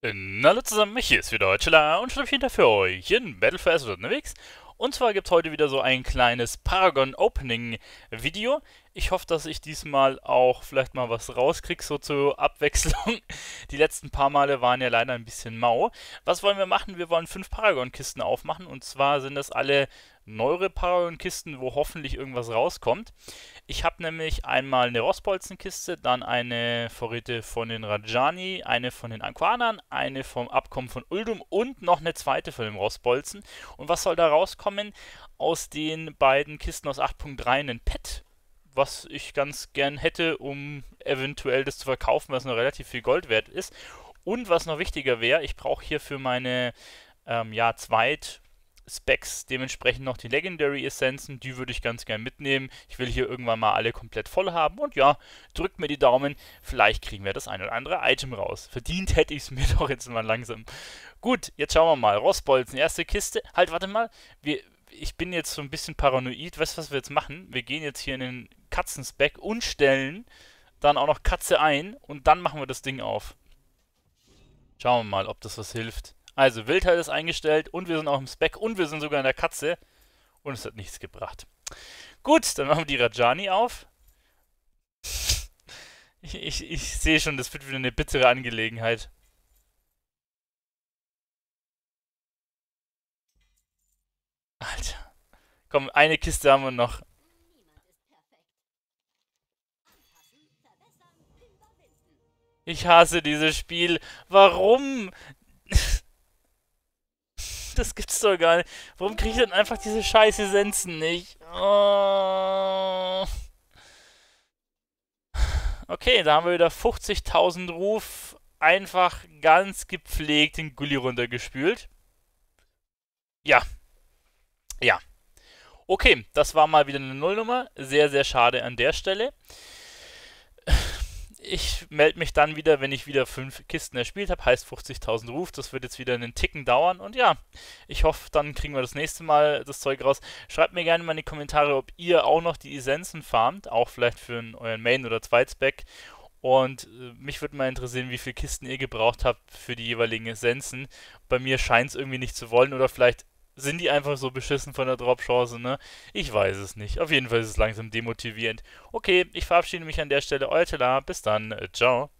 Ähm, hallo zusammen, hier ist wieder Deutschler und Schlipp wieder für euch in Battle for Azeroth unterwegs. Und zwar gibt es heute wieder so ein kleines Paragon Opening Video. Ich hoffe, dass ich diesmal auch vielleicht mal was rauskriege, so zur Abwechslung. Die letzten paar Male waren ja leider ein bisschen mau. Was wollen wir machen? Wir wollen fünf Paragon-Kisten aufmachen. Und zwar sind das alle neuere Paragon-Kisten, wo hoffentlich irgendwas rauskommt. Ich habe nämlich einmal eine Rossbolzen-Kiste, dann eine Vorräte von den Rajani, eine von den Anquanern, eine vom Abkommen von Uldum und noch eine zweite von dem Rossbolzen. Und was soll da rauskommen? Aus den beiden Kisten aus 8.3 einen Pet was ich ganz gern hätte, um eventuell das zu verkaufen, was noch relativ viel Gold wert ist. Und was noch wichtiger wäre, ich brauche hier für meine ähm, ja, Zweit- Specs dementsprechend noch die Legendary Essenzen, die würde ich ganz gern mitnehmen. Ich will hier irgendwann mal alle komplett voll haben und ja, drückt mir die Daumen, vielleicht kriegen wir das ein oder andere Item raus. Verdient hätte ich es mir doch jetzt mal langsam. Gut, jetzt schauen wir mal. Rossbolzen, erste Kiste. Halt, warte mal, wir, ich bin jetzt so ein bisschen paranoid. Weißt du, was wir jetzt machen? Wir gehen jetzt hier in den Katzenspeck und stellen dann auch noch Katze ein und dann machen wir das Ding auf. Schauen wir mal, ob das was hilft. Also, Wildheit ist eingestellt und wir sind auch im Speck und wir sind sogar in der Katze und es hat nichts gebracht. Gut, dann machen wir die Rajani auf. Ich, ich, ich sehe schon, das wird wieder eine bittere Angelegenheit. Alter. Komm, eine Kiste haben wir noch. Ich hasse dieses Spiel. Warum? Das gibt's doch gar nicht. Warum kriege ich dann einfach diese scheiße Sensen nicht? Oh. Okay, da haben wir wieder 50.000 Ruf einfach ganz gepflegt den Gully runtergespült. Ja. Ja. Okay, das war mal wieder eine Nullnummer. Sehr, sehr schade an der Stelle ich melde mich dann wieder, wenn ich wieder fünf Kisten erspielt habe, heißt 50.000 Ruf. Das wird jetzt wieder einen Ticken dauern und ja, ich hoffe, dann kriegen wir das nächste Mal das Zeug raus. Schreibt mir gerne mal in die Kommentare, ob ihr auch noch die Essenzen farmt, auch vielleicht für euren Main- oder Zweitspec. Und äh, mich würde mal interessieren, wie viele Kisten ihr gebraucht habt für die jeweiligen Essenzen. Bei mir scheint es irgendwie nicht zu wollen oder vielleicht sind die einfach so beschissen von der Dropchance, ne? Ich weiß es nicht. Auf jeden Fall ist es langsam demotivierend. Okay, ich verabschiede mich an der Stelle. Euer Telar, bis dann. Ciao.